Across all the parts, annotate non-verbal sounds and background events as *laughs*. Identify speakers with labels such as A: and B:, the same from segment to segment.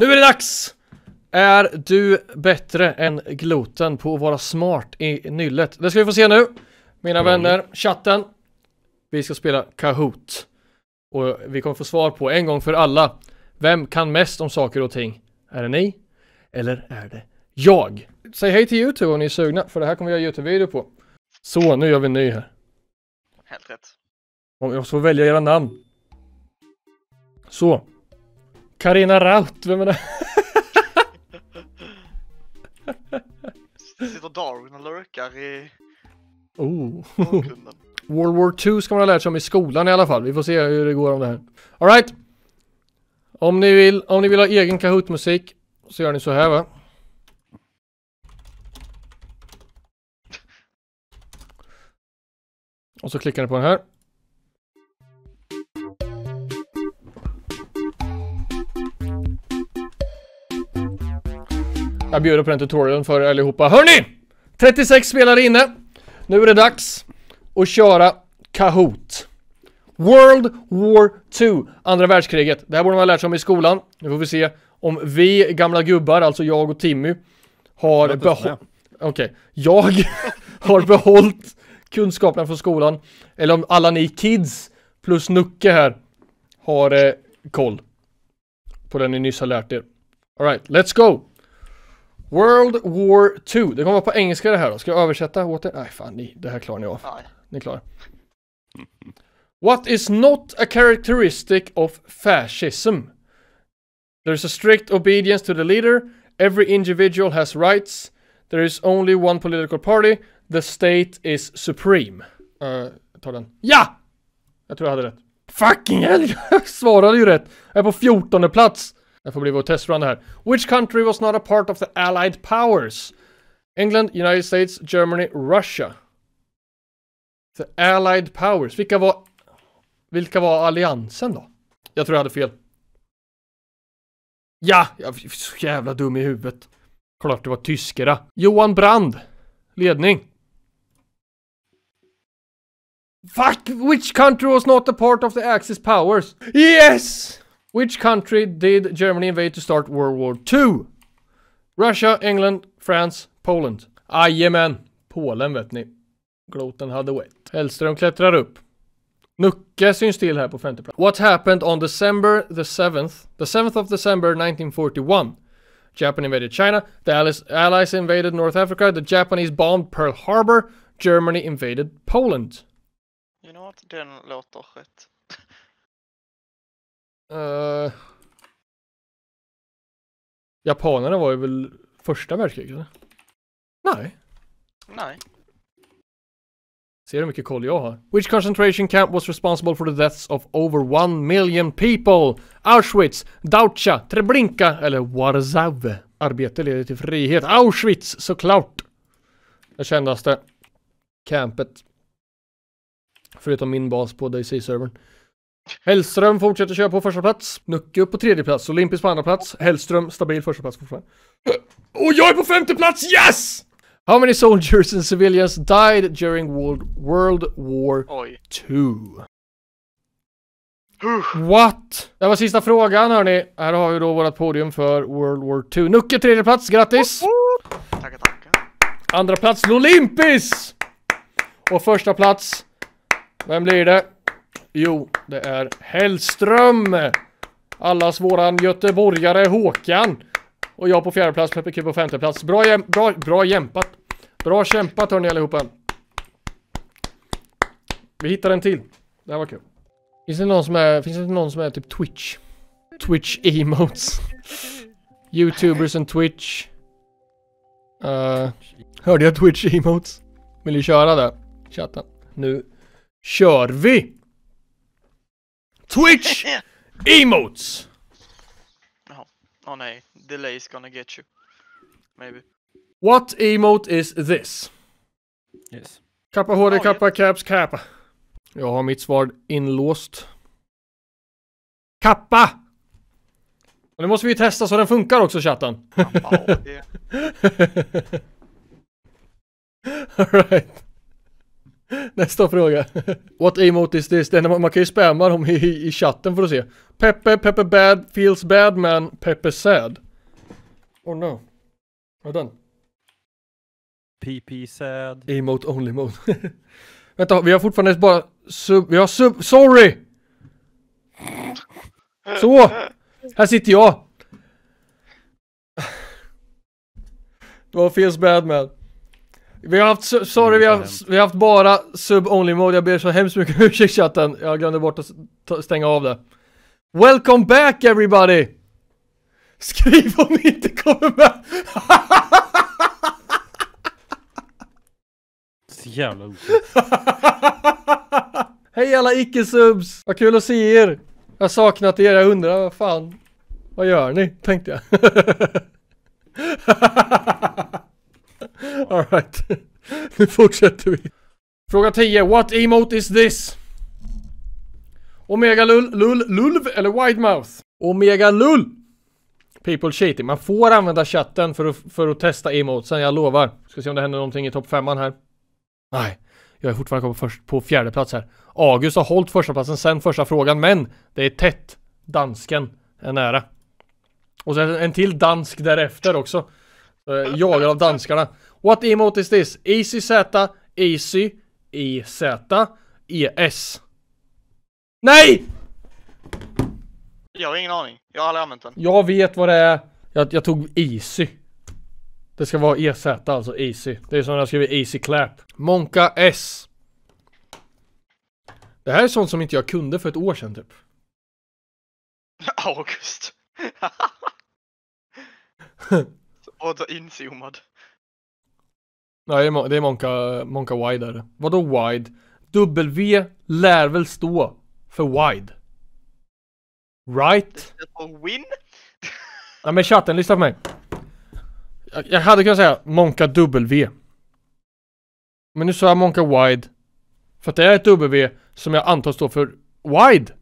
A: Nu är det dags! Är du bättre än Gloten på att vara smart i nyllet? Det ska vi få se nu, mina vänner, chatten. Vi ska spela Kahoot. Och vi kommer få svar på en gång för alla. Vem kan mest om saker och ting? Är det ni? Eller är det jag? Säg hej till YouTube om ni är sugna, för det här kommer vi göra YouTube-video på. Så, nu gör vi en ny här. Helt rätt. Om jag får välja era namn. Så. Karina Raut, vem är det? Sitter Darwin och lurkar i oh. World War 2 ska man ha lärt sig om i skolan i alla fall. Vi får se hur det går om det här. Alright! Om ni vill, om ni vill ha egen Kahoot-musik så gör ni så här va. Och så klickar ni på den här. Jag bjuder på den tutorialen för er allihopa. Hörni! 36 spelare inne. Nu är det dags att köra Kahoot. World War 2, andra världskriget. Det här borde man ha lärt sig om i skolan. Nu får vi se om vi gamla gubbar, alltså jag och Timmy, har behållit... Okej, okay. jag *laughs* har behållit kunskapen från skolan. Eller om alla ni kids plus Nucke här har eh, koll på det ni nyss har lärt er. Alright, let's go! World War 2. Det kommer vara på engelska det här då. Ska jag översätta åt det? Nej, fan ni, det här klarar ni av. Ni klarar. What is not a characteristic of fascism? There is a strict obedience to the leader. Every individual has rights. There is only one political party. The state is supreme. Uh, ta den. Ja! Jag tror jag hade rätt. Fucking hell! *laughs* Jag svarade ju rätt. Jag är på 14 plats. Det får bli vår testrun här. Which country was not a part of the allied powers? England, United States, Germany, Russia. The allied powers. Vilka var... Vilka var alliansen då? Jag tror jag hade fel. Ja! Jag är så jävla dum i huvudet. Klart det var tyskera. Johan Brand. Ledning. Fuck! Which country was not a part of the Axis powers? Yes! Which country did Germany invade to start World War II? Russia, England, France, Poland. Jajamän, Polen vet ni. Gloten hade wet. Hellström klättrar upp. Nucke syns till här på femte plats. What happened on December the 7th? The 7th of December 1941. Japan invaded China. The Allies, Allies invaded North Africa. The Japanese bombed Pearl Harbor. Germany invaded Poland. You know what? Den låter rätt. Uh, eh, japanerna var ju väl första världskriget? Eller? Nej. Nej. Ser du hur mycket koll jag har. Which concentration camp was responsible for the deaths of over one million people? Auschwitz, Dautja, Treblinka eller Warzaw? Arbete leder till frihet. Auschwitz såklart! Det kändaste campet. Förutom min bas på DC-servern. Hellström fortsätter köra på första plats. Nucke upp på tredje plats. Olympisk på andra plats. Hellström stabil första plats fortfarande. Och jag är på femte plats! Yes! How many soldiers and civilians died during World, World War 2? What? Det var sista frågan hörni. Här har vi då vårt podium för World War 2 Nucke tredje plats, grattis! Tackar, tackar. Andra plats Lolimpis! Och första plats, vem blir det? Jo, det är Hellström! Allas våran göteborgare Håkan. Och jag på fjärde plats, Peppe Q på femte plats. Bra, jäm bra, bra jämpat. Bra kämpat hörni allihopa. Vi hittar en till. Det här var kul. Finns det någon som är, finns det någon som är typ Twitch? Twitch emotes. Youtubers and Twitch. Uh, hörde jag Twitch emotes? Vill ni köra det? Chatten. Nu kör vi! Twitch emotes! Jaha. Åh oh, nej. is gonna get you. Maybe. What emote is this? Yes. Kappa HD, kappa, caps, kappa. Jag har mitt svar inlåst. Kappa! Och nu måste vi ju testa så den funkar också chatten. *laughs* Alright. *laughs* Nästa fråga. *laughs* What emote is this? Den, man, man kan ju spamma dem i, i, chatten för att se. Peppe, Peppe bad, feels bad man, Peppe sad. Oh no. Vad den? PP sad. Emote only mode. *laughs* Vänta, vi har fortfarande bara sub, vi har sub, sorry! Så! Här sitter jag! Det var feels bad man. Vi har haft, sorry vi har, vi har haft bara sub-only mode, jag ber så hemskt mycket om ursäkt chatten. Jag glömde bort att stänga av det. Welcome back everybody! Skriv om ni inte kommer med! *laughs* Så jävla *laughs* Hej alla icke-subs! Vad kul att se er! Jag har saknat er, jag undrar vad fan... Vad gör ni? Tänkte jag. *laughs* Alright. nu fortsätter vi. Fråga 10. What emote is this? Omega lull, lull, lulv eller wide mouth? Omega lull! People cheating. Man får använda chatten för att, för att testa emotesen, jag lovar. Ska se om det händer någonting i topp femman här. Nej. Jag är fortfarande på, först, på fjärde plats här. August har hållit första platsen sen första frågan, men det är tätt. Dansken är nära. Och sen en till dansk därefter också. Eh, jagad av danskarna. What emote is this? EasyZ, Easy, EZ, ES. Nej! Jag har ingen aning. Jag har aldrig använt den. Jag vet vad det är. Jag, jag tog Easy. Det ska vara EZ alltså, Easy. Det är som när jag skriver Easy Clap. Monka S. Det här är sånt som inte jag kunde för ett år sedan typ. *laughs* August. *laughs* Och inzoomad. Nej, ja, det är Monka, Monka Wide är det. Vadå Wide? W lär väl stå för Wide? Right? Win? Nej *laughs* men chatten, lyssna på mig. Jag, jag hade kunnat säga Monka W. Men nu sa jag Monka Wide. För att det är ett W som jag antar står för Wide.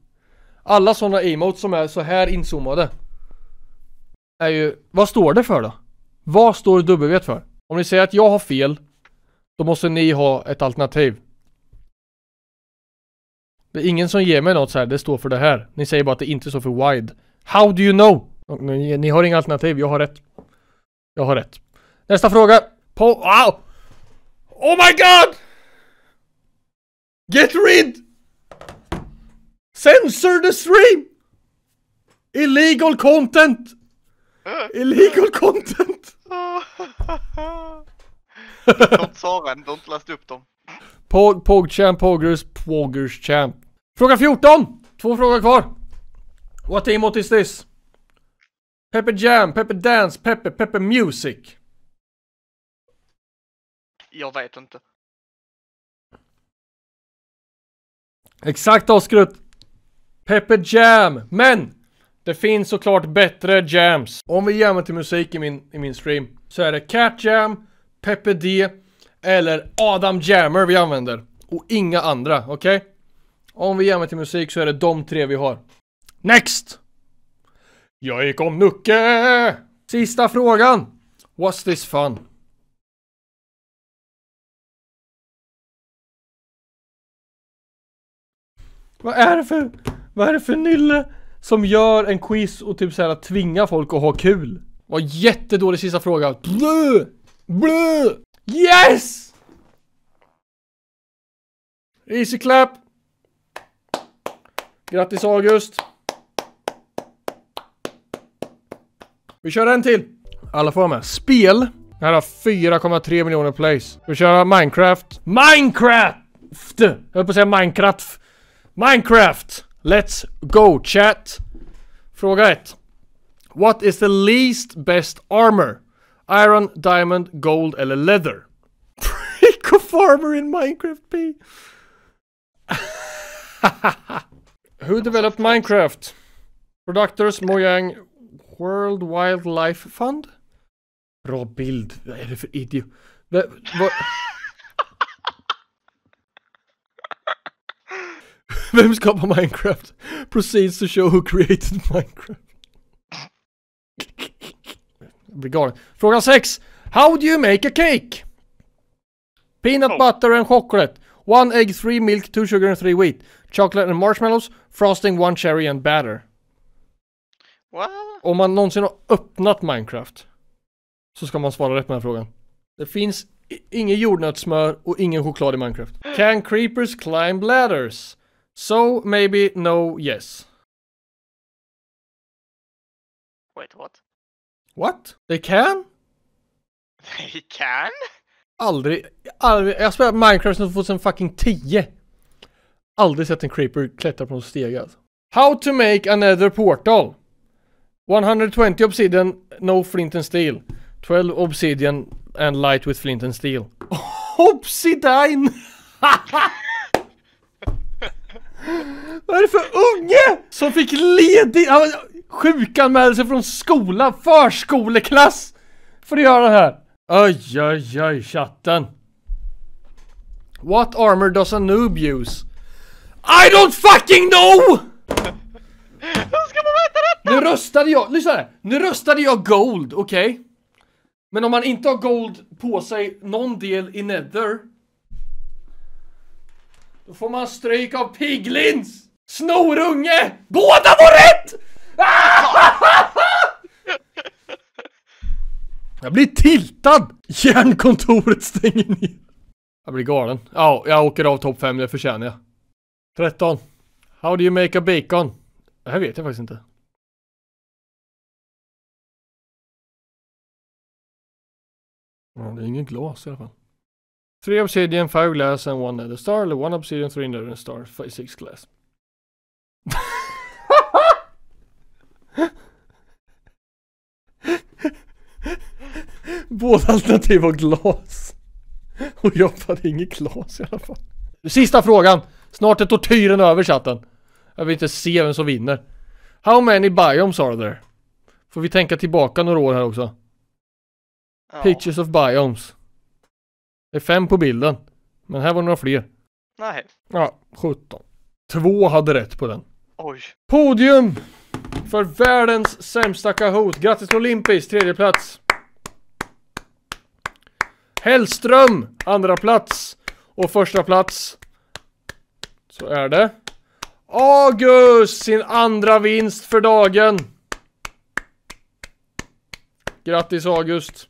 A: Alla sådana emotes som är så här inzoomade. Är ju, vad står det för då? Vad står W för? Om ni säger att jag har fel, då måste ni ha ett alternativ. Det är ingen som ger mig något så här. det står för det här. Ni säger bara att det inte står för wide. How do you know? Ni, ni har inga alternativ, jag har rätt. Jag har rätt. Nästa fråga. På... Wow! Oh my god! Get rid! Censor the stream! Illegal content! Illegal content! Inte du har inte läst upp dem. Pogchamp, Poggers, Poggers Fråga 14! Två frågor kvar. What emote is this? Peppe Jam, Peppe Dance, Peppe, Peppe Music. Jag vet inte. Exakt Oskrutt! Peppe Jam! Men! Det finns såklart bättre jams. Om vi jammar till musik i min, i min stream så är det Cat Jam, Peppe D eller Adam Jammer vi använder. Och inga andra, okej? Okay? Om vi jammar till musik så är det de tre vi har. Next! Jag gick om Nucke! Sista frågan! What's this fun? Vad är det för... Vad är det för nylle? som gör en quiz och typ såhär tvingar folk att ha kul. Var jättedålig sista fråga. Blö! Blö! Yes! Easy clap! Grattis August! Vi kör en till! Alla får med. Spel. Det här har 4,3 miljoner plays. Vi kör Minecraft. Minecraft! Jag höll på att säga Minecraft. Minecraft! Let's go chat! Fråga 1. What is the least best armor? Iron, diamond, gold eller leather? Prick of armor in Minecraft P! *laughs* Who developed Minecraft? Productors Mojang World Wildlife Fund? Bra bild. Vad är det för idiot? *laughs* Vem skapar Minecraft? Proceeds to show who created Minecraft. *laughs* Brigad. Fråga 6. How do you make a cake? Peanut oh. butter and chocolate. One egg, three milk, two sugar and three wheat. Chocolate and marshmallows. Frosting, one cherry and batter. What? Om man någonsin har öppnat Minecraft. Så ska man svara rätt på den här frågan. Det finns inget jordnötssmör och ingen choklad i Minecraft. Can creepers climb ladders? So, maybe, no, yes. Wait, what? What? They can? *laughs* They can? Aldrig, aldrig, jag spelade Minecraft sedan 2010. Aldrig sett en creeper klättra på en steg alltså. How to make another portal. 120 obsidian, no flint and steel. 12 obsidian and light with flint and steel. *laughs* Obsidine! *laughs* Vad är det för unge som fick ledigt? Sjukanmälelse från skolan, förskoleklass! För att göra det här. Oj, oj, oj, chatten. What armor does a noob use? I don't fucking know! Nu röstade jag, lyssna här. Nu röstade jag gold, okej? Okay? Men om man inte har gold på sig någon del i nether då får man stryk av piglins! Snorunge! Båda var rätt! *laughs* Jag blir tiltad! Hjärnkontoret stänger ner. Jag blir galen. Ja, jag åker av topp 5, det förtjänar jag. 13. How do you make a bacon? Det här vet jag faktiskt inte. Ja, det är ingen glas i alla fall. 3 obsidian, 5 glass and 1 nether star. Eller 1 obsidian, 3 nether star, 6 glass. Båda alternativ var glas. Och jag hade inget glas i alla fall. Sista frågan. Snart är tortyren över chatten. Jag vill inte se vem som vinner. How many biomes are there? Får vi tänka tillbaka några år här också? Ja. Pictures of biomes. Det är fem på bilden. Men här var det några fler. Nej. Ja, 17. Två hade rätt på den. Oj. Podium! För världens sämsta Kahoot. Grattis till Olympis, tredje plats. Hellström, andra plats. Och första plats. Så är det. August, sin andra vinst för dagen. Grattis August.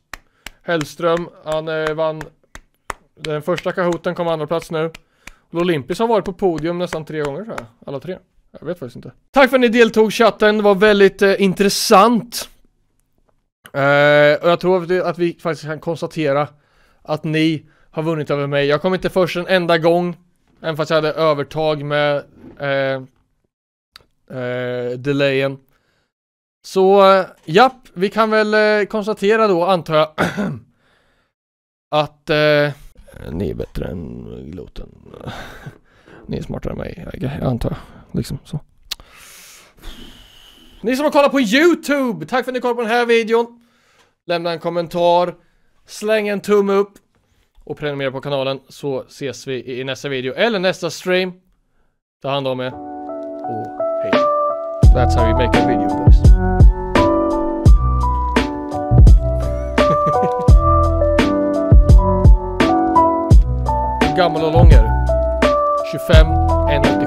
A: Hellström, han eh, vann den första Kahooten kom andra plats nu. Olympis har varit på podium nästan tre gånger tror jag. Alla tre. Jag vet faktiskt inte. Tack för att ni deltog chatten, det var väldigt eh, intressant. Eh, och jag tror att vi, att vi faktiskt kan konstatera att ni har vunnit över mig. Jag kom inte först en enda gång, även fast jag hade övertag med eh, eh delayen. Så eh, japp, vi kan väl eh, konstatera då antar jag *clears throat* att eh, ni är bättre än Gloten. Ni är smartare än mig, jag antar jag. Liksom så. Ni som har kollat på YouTube, tack för att ni kollade på den här videon. Lämna en kommentar, släng en tumme upp och prenumerera på kanalen så ses vi i nästa video eller nästa stream. Ta hand om er och hej. That's how you make a video. gammal och långer. 25, 1,80.